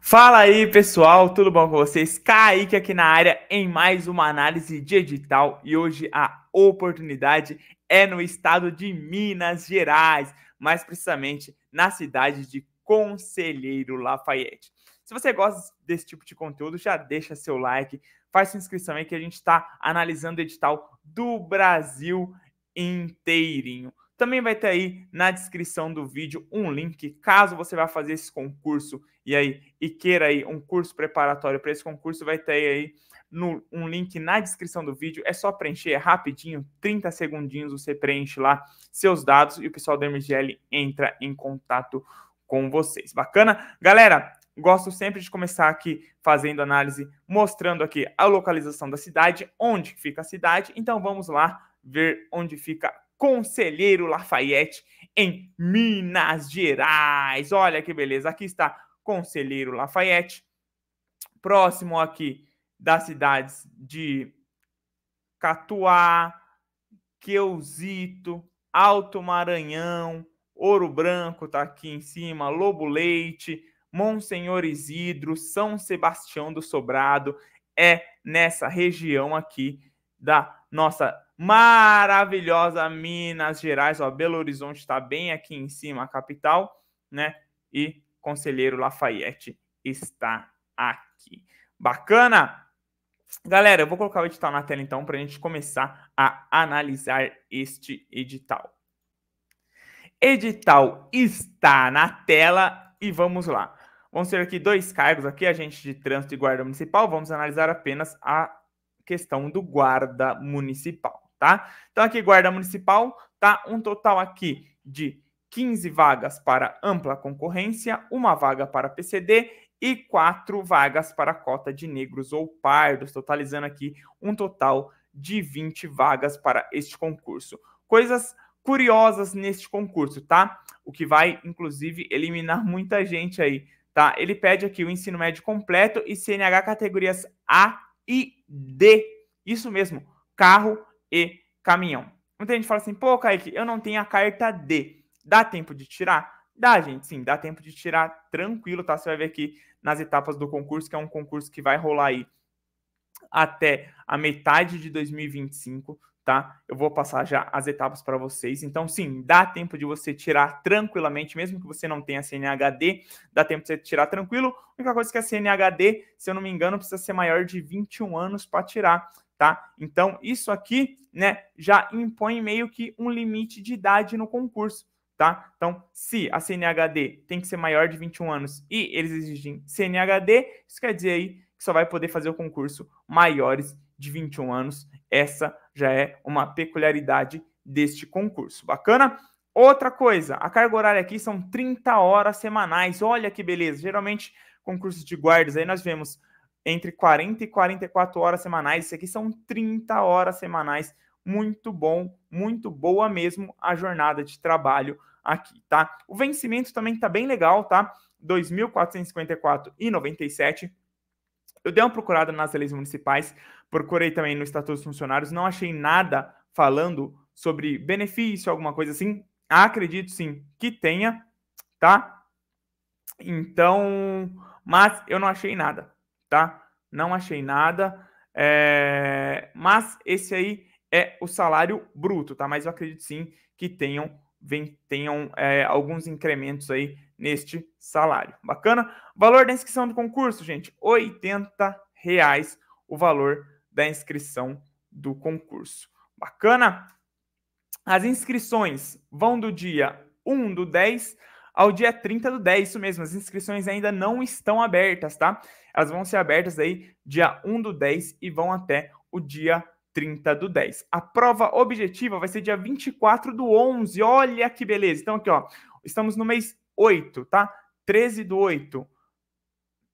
Fala aí pessoal, tudo bom com vocês? Kaique aqui na área em mais uma análise de edital e hoje a oportunidade é no estado de Minas Gerais, mais precisamente na cidade de Conselheiro Lafayette. Se você gosta desse tipo de conteúdo, já deixa seu like, faz sua inscrição aí que a gente está analisando o edital do Brasil inteirinho. Também vai ter aí na descrição do vídeo um link, caso você vá fazer esse concurso e aí e queira aí um curso preparatório para esse concurso, vai ter aí no, um link na descrição do vídeo. É só preencher rapidinho, 30 segundinhos, você preenche lá seus dados e o pessoal da MGL entra em contato com vocês. Bacana? Galera, gosto sempre de começar aqui fazendo análise, mostrando aqui a localização da cidade, onde fica a cidade. Então vamos lá ver onde fica Conselheiro Lafayette, em Minas Gerais. Olha que beleza, aqui está Conselheiro Lafayette, próximo aqui das cidades de Catuá, Queuzito, Alto Maranhão, Ouro Branco está aqui em cima, Lobo Leite, Monsenhor Isidro, São Sebastião do Sobrado, é nessa região aqui da nossa maravilhosa Minas Gerais, ó, Belo Horizonte está bem aqui em cima, a capital, né? E Conselheiro Lafayette está aqui. Bacana? Galera, eu vou colocar o edital na tela então para a gente começar a analisar este edital. Edital está na tela e vamos lá. Vamos ter aqui dois cargos aqui, agente de trânsito e guarda municipal. Vamos analisar apenas a questão do guarda municipal tá? Então aqui guarda municipal, tá? Um total aqui de 15 vagas para ampla concorrência, uma vaga para PCD e quatro vagas para cota de negros ou pardos, totalizando aqui um total de 20 vagas para este concurso. Coisas curiosas neste concurso, tá? O que vai, inclusive, eliminar muita gente aí, tá? Ele pede aqui o ensino médio completo e CNH categorias A e D. Isso mesmo, carro, e caminhão. Muita gente fala assim, pô, Kaique, eu não tenho a carta D. Dá tempo de tirar? Dá, gente, sim, dá tempo de tirar tranquilo, tá? Você vai ver aqui nas etapas do concurso, que é um concurso que vai rolar aí até a metade de 2025, tá? Eu vou passar já as etapas para vocês. Então, sim, dá tempo de você tirar tranquilamente, mesmo que você não tenha CNHD, dá tempo de você tirar tranquilo. A única coisa é que a CNHD, se eu não me engano, precisa ser maior de 21 anos para tirar tá? Então, isso aqui, né, já impõe meio que um limite de idade no concurso, tá? Então, se a CNHD tem que ser maior de 21 anos e eles exigem CNHD, isso quer dizer aí que só vai poder fazer o concurso maiores de 21 anos. Essa já é uma peculiaridade deste concurso. Bacana? Outra coisa, a carga horária aqui são 30 horas semanais. Olha que beleza. Geralmente concursos de guardas aí nós vemos entre 40 e 44 horas semanais. Isso aqui são 30 horas semanais. Muito bom, muito boa mesmo a jornada de trabalho aqui, tá? O vencimento também tá bem legal, tá? 2.454,97. Eu dei uma procurada nas leis municipais, procurei também no Estatuto dos Funcionários, não achei nada falando sobre benefício, alguma coisa assim. Acredito sim que tenha, tá? Então, mas eu não achei nada tá? Não achei nada. É... Mas esse aí é o salário bruto, tá? Mas eu acredito sim que tenham, vem, tenham é, alguns incrementos aí neste salário. Bacana? Valor da inscrição do concurso, gente, R$ reais o valor da inscrição do concurso. Bacana? As inscrições vão do dia 1 do 10 ao dia 30 do 10, isso mesmo, as inscrições ainda não estão abertas, tá? Elas vão ser abertas aí dia 1 do 10 e vão até o dia 30 do 10. A prova objetiva vai ser dia 24 do 11, olha que beleza. Então aqui, ó, estamos no mês 8, tá? 13 do 8,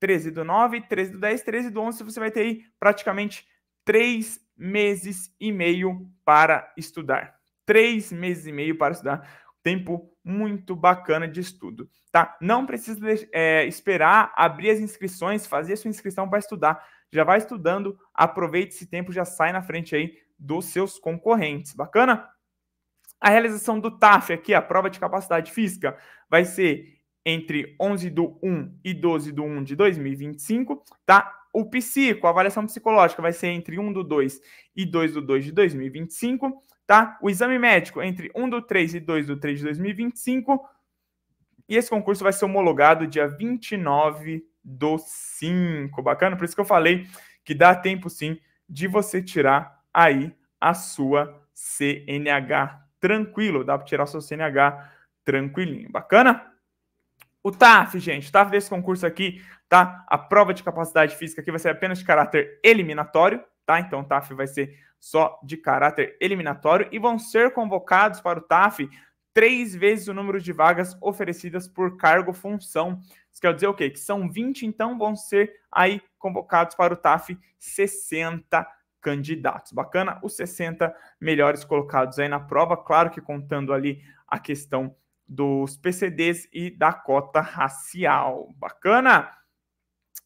13 do 9, 13 do 10, 13 do 11, você vai ter aí praticamente 3 meses e meio para estudar. Três meses e meio para estudar tempo muito bacana de estudo, tá? Não precisa é, esperar abrir as inscrições, fazer sua inscrição para estudar. Já vai estudando, aproveite esse tempo, já sai na frente aí dos seus concorrentes. Bacana? A realização do TAF aqui, a prova de capacidade física, vai ser entre 11 do 1 e 12 do 1 de 2025, tá? O psico, a avaliação psicológica, vai ser entre 1 do 2 e 2 do 2 de 2025 tá? O exame médico entre 1 do 3 e 2 do 3 de 2025. E esse concurso vai ser homologado dia 29 do 5. Bacana? Por isso que eu falei que dá tempo sim de você tirar aí a sua CNH tranquilo, dá para tirar sua CNH tranquilinho. Bacana? O TAF, gente, o TAF desse concurso aqui, tá? A prova de capacidade física aqui vai ser apenas de caráter eliminatório, tá? Então o TAF vai ser só de caráter eliminatório e vão ser convocados para o TAF três vezes o número de vagas oferecidas por cargo função. Isso quer dizer o quê? Que são 20, então vão ser aí convocados para o TAF 60 candidatos. Bacana? Os 60 melhores colocados aí na prova, claro que contando ali a questão dos PCDs e da cota racial. Bacana?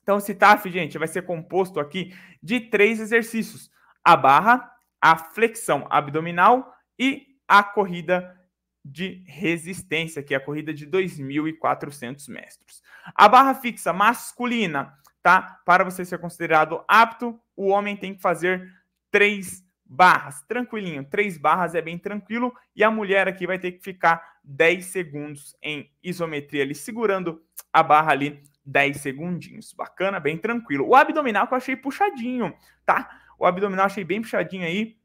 Então, esse TAF, gente, vai ser composto aqui de três exercícios a barra, a flexão abdominal e a corrida de resistência, que é a corrida de 2.400 metros. A barra fixa masculina, tá? Para você ser considerado apto, o homem tem que fazer três barras, tranquilinho. Três barras é bem tranquilo e a mulher aqui vai ter que ficar 10 segundos em isometria ali, segurando a barra ali 10 segundinhos. Bacana, bem tranquilo. O abdominal que eu achei puxadinho, tá? O abdominal achei bem puxadinho aí.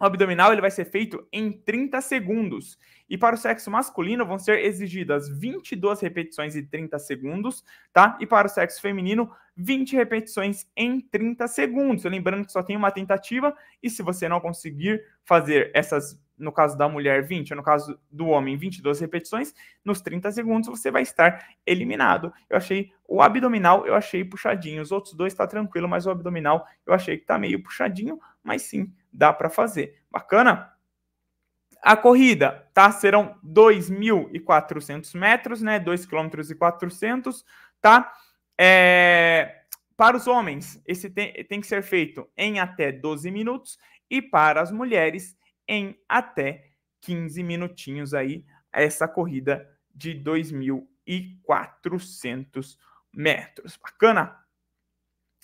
O abdominal ele vai ser feito em 30 segundos. E para o sexo masculino vão ser exigidas 22 repetições em 30 segundos, tá? E para o sexo feminino, 20 repetições em 30 segundos. Lembrando que só tem uma tentativa e se você não conseguir fazer essas, no caso da mulher, 20, no caso do homem, 22 repetições, nos 30 segundos você vai estar eliminado. Eu achei o abdominal, eu achei puxadinho. Os outros dois tá tranquilo, mas o abdominal eu achei que tá meio puxadinho, mas sim, dá para fazer. Bacana? A corrida, tá? Serão 2.400 metros, né? 2,4 km e tá? É... Para os homens, esse tem, tem que ser feito em até 12 minutos e para as mulheres em até 15 minutinhos aí essa corrida de 2.400 metros. Bacana?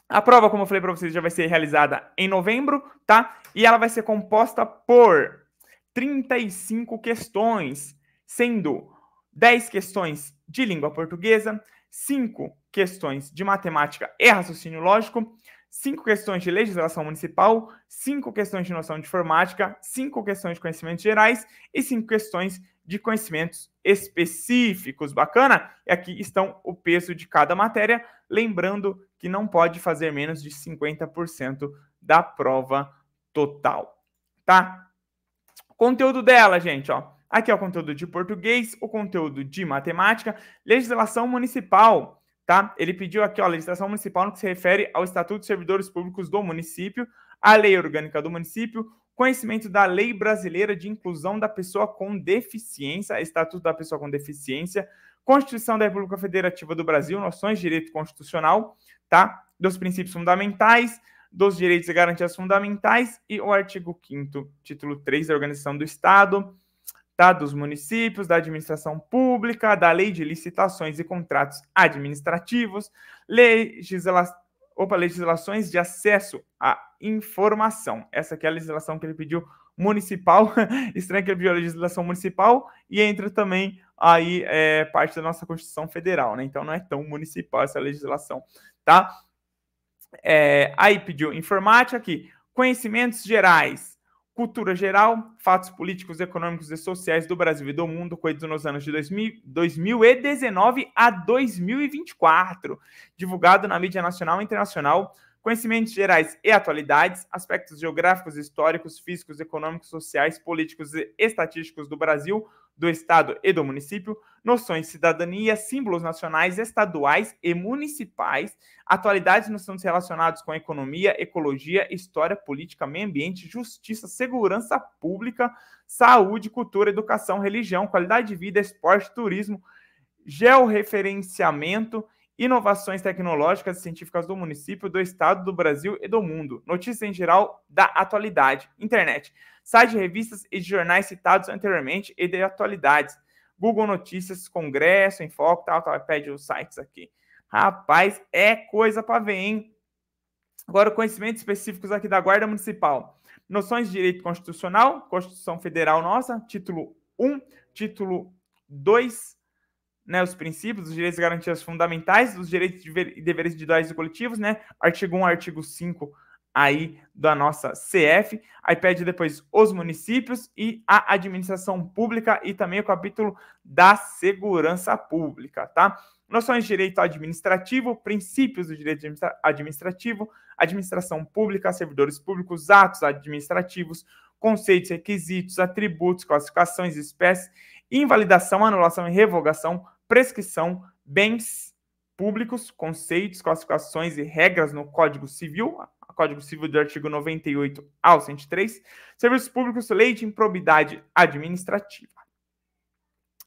A prova, como eu falei para vocês, já vai ser realizada em novembro, tá? E ela vai ser composta por 35 questões, sendo 10 questões de língua portuguesa, 5 questões de matemática e raciocínio lógico, 5 questões de legislação municipal, 5 questões de noção de informática, 5 questões de conhecimentos gerais e 5 questões de conhecimentos específicos. Bacana? E aqui estão o peso de cada matéria. Lembrando que não pode fazer menos de 50% da prova total, tá? conteúdo dela, gente, ó. Aqui é o conteúdo de português, o conteúdo de matemática, legislação municipal, tá? Ele pediu aqui, ó, legislação municipal no que se refere ao Estatuto de Servidores Públicos do município, a Lei Orgânica do município, conhecimento da Lei Brasileira de Inclusão da Pessoa com Deficiência, Estatuto da Pessoa com Deficiência, Constituição da República Federativa do Brasil, noções de direito constitucional, tá? Dos princípios fundamentais, dos direitos e garantias fundamentais e o artigo 5 título 3 da organização do Estado, tá? Dos municípios, da administração pública, da Lei de Licitações e Contratos Administrativos, legislação opa, legislações de acesso à informação. Essa aqui é a legislação que ele pediu municipal. Estranho que ele pediu a legislação municipal e entra também aí é, parte da nossa Constituição Federal, né? Então não é tão municipal essa legislação, tá? É, aí pediu informática aqui, conhecimentos gerais, Cultura geral, fatos políticos, econômicos e sociais do Brasil e do mundo, coisas nos anos de 2000, 2019 a 2024, divulgado na mídia nacional e internacional, conhecimentos gerais e atualidades, aspectos geográficos, históricos, físicos, econômicos, sociais, políticos e estatísticos do Brasil, do Estado e do município, noções de cidadania, símbolos nacionais, estaduais e municipais, atualidades nos assuntos relacionados com economia, ecologia, história, política, meio ambiente, justiça, segurança pública, saúde, cultura, educação, religião, qualidade de vida, esporte, turismo, georreferenciamento inovações tecnológicas e científicas do município, do estado, do Brasil e do mundo. Notícias em geral da atualidade, internet, sites de revistas e de jornais citados anteriormente e de atualidades. Google Notícias, Congresso, enfoque tal, tal, pede os sites aqui. Rapaz, é coisa para ver, hein? Agora, conhecimentos específicos aqui da Guarda Municipal. Noções de direito constitucional, Constituição Federal nossa, título 1, título 2, né, os princípios, os direitos e garantias fundamentais, os direitos e deveres individuais e coletivos, né? Artigo 1, artigo 5 aí da nossa CF, aí pede depois os municípios e a administração pública e também o capítulo da segurança pública, tá? Noções de direito administrativo, princípios do direito administrativo, administração pública, servidores públicos, atos administrativos, conceitos, requisitos, atributos, classificações, espécies, invalidação, anulação e revogação prescrição, bens públicos, conceitos, classificações e regras no Código Civil, Código Civil do artigo 98 ao 103, serviços públicos, lei de improbidade administrativa.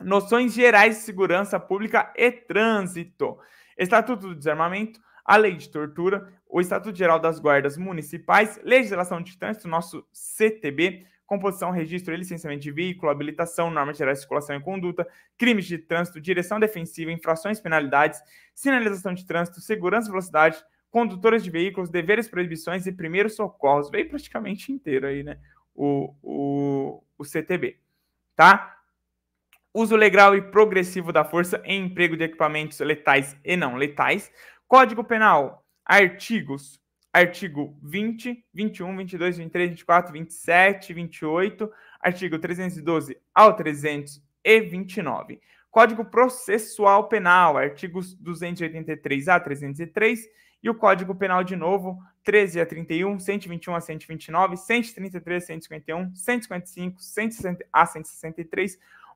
Noções gerais de segurança pública e trânsito. Estatuto do desarmamento, a lei de tortura, o Estatuto Geral das Guardas Municipais, legislação de trânsito, nosso CTB, composição, registro e licenciamento de veículo, habilitação, normas gerais de circulação e conduta, crimes de trânsito, direção defensiva, infrações, penalidades, sinalização de trânsito, segurança e velocidade, condutores de veículos, deveres, proibições e primeiros socorros. Veio praticamente inteiro aí, né? O, o, o CTB, tá? Uso legal e progressivo da força em emprego de equipamentos letais e não letais. Código Penal, artigos artigo 20, 21, 22, 23, 24, 27, 28, artigo 312 ao 329. Código Processual Penal, artigos 283 a 303 e o Código Penal de novo, 13 a 31, 121 a 129, 133 a 151, 155 160 a 163,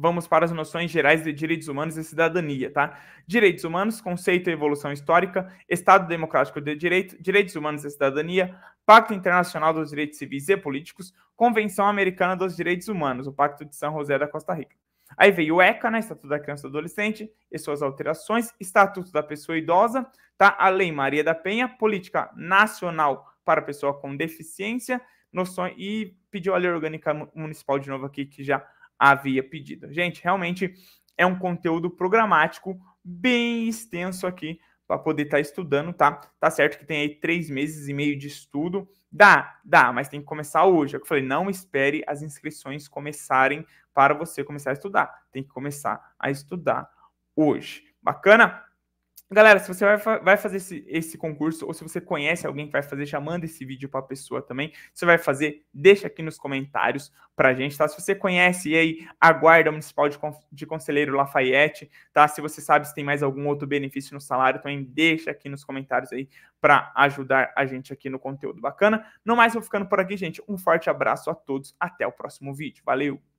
vamos para as noções gerais de direitos humanos e cidadania, tá? Direitos humanos, conceito e evolução histórica, Estado democrático de direito, direitos humanos e cidadania, Pacto Internacional dos Direitos Civis e Políticos, Convenção Americana dos Direitos Humanos, o Pacto de São José da Costa Rica. Aí veio o ECA, né, Estatuto da Criança e Adolescente e suas alterações, Estatuto da Pessoa Idosa, tá? A Lei Maria da Penha, Política Nacional para Pessoa com Deficiência, noções e pediu a Lei Orgânica Municipal de novo aqui que já havia pedido. Gente, realmente é um conteúdo programático bem extenso aqui para poder estar tá estudando, tá? Tá certo que tem aí três meses e meio de estudo. Dá, dá, mas tem que começar hoje. É o que eu falei, não espere as inscrições começarem para você começar a estudar. Tem que começar a estudar hoje. Bacana? Galera, se você vai, vai fazer esse, esse, concurso ou se você conhece alguém que vai fazer, já manda esse vídeo para a pessoa também. Se você vai fazer, deixa aqui nos comentários para a gente, tá? Se você conhece e aí a Guarda Municipal de, de Conselheiro Lafayette, tá? Se você sabe se tem mais algum outro benefício no salário, também deixa aqui nos comentários aí para ajudar a gente aqui no conteúdo bacana. No mais, vou ficando por aqui, gente. Um forte abraço a todos. Até o próximo vídeo. Valeu!